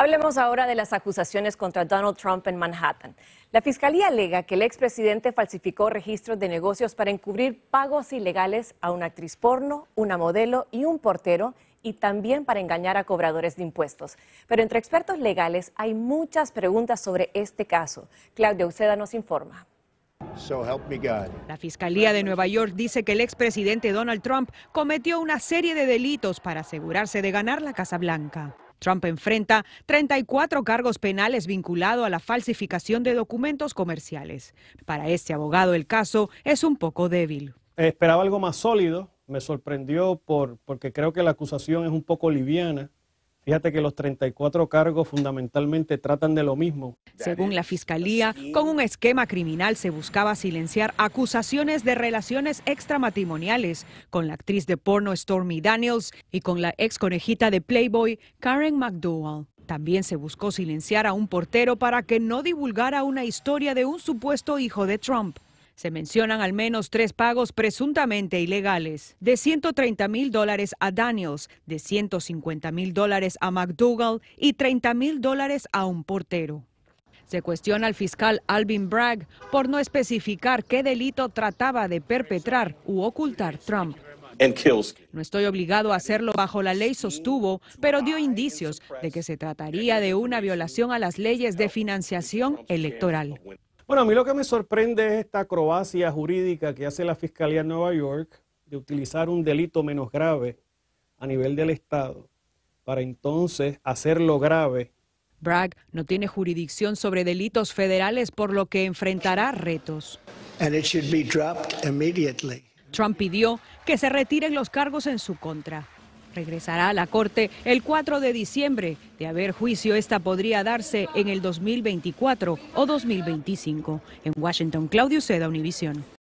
Hablemos ahora de las acusaciones contra Donald Trump en Manhattan. La fiscalía alega que el expresidente falsificó registros de negocios para encubrir pagos ilegales a una actriz porno, una modelo y un portero y también para engañar a cobradores de impuestos. Pero entre expertos legales hay muchas preguntas sobre este caso. Claudia Uceda nos informa. La Fiscalía de Nueva York dice que el expresidente Donald Trump cometió una serie de delitos para asegurarse de ganar la Casa Blanca. Trump enfrenta 34 cargos penales vinculados a la falsificación de documentos comerciales. Para este abogado el caso es un poco débil. Esperaba algo más sólido, me sorprendió por, porque creo que la acusación es un poco liviana. Fíjate que los 34 cargos fundamentalmente tratan de lo mismo. Según la Fiscalía, con un esquema criminal se buscaba silenciar acusaciones de relaciones extramatrimoniales con la actriz de porno Stormy Daniels y con la ex conejita de Playboy Karen McDowell. También se buscó silenciar a un portero para que no divulgara una historia de un supuesto hijo de Trump. Se mencionan al menos tres pagos presuntamente ilegales, de 130 mil dólares a Daniels, de 150 mil dólares a McDougall y 30 mil dólares a un portero. Se cuestiona al fiscal Alvin Bragg por no especificar qué delito trataba de perpetrar u ocultar Trump. No estoy obligado a hacerlo bajo la ley, sostuvo, pero dio indicios de que se trataría de una violación a las leyes de financiación electoral. Bueno, a mí lo que me sorprende es esta acrobacia jurídica que hace la Fiscalía de Nueva York de utilizar un delito menos grave a nivel del Estado para entonces hacerlo grave. Bragg no tiene jurisdicción sobre delitos federales, por lo que enfrentará retos. Trump pidió que se retiren los cargos en su contra regresará a la Corte el 4 de diciembre. De haber juicio, esta podría darse en el 2024 o 2025. En Washington, Claudio Seda, Univisión.